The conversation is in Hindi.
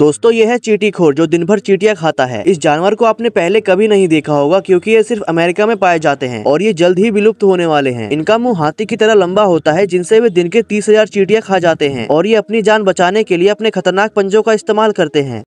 दोस्तों ये है चीटी खोर जो दिन भर चीटियाँ खाता है इस जानवर को आपने पहले कभी नहीं देखा होगा क्योंकि ये सिर्फ अमेरिका में पाए जाते हैं और ये जल्द ही विलुप्त होने वाले हैं इनका मुंह हाथी की तरह लंबा होता है जिनसे वे दिन के तीस हजार चीटियाँ खा जाते हैं और ये अपनी जान बचाने के लिए अपने खतरनाक पंजों का इस्तेमाल करते हैं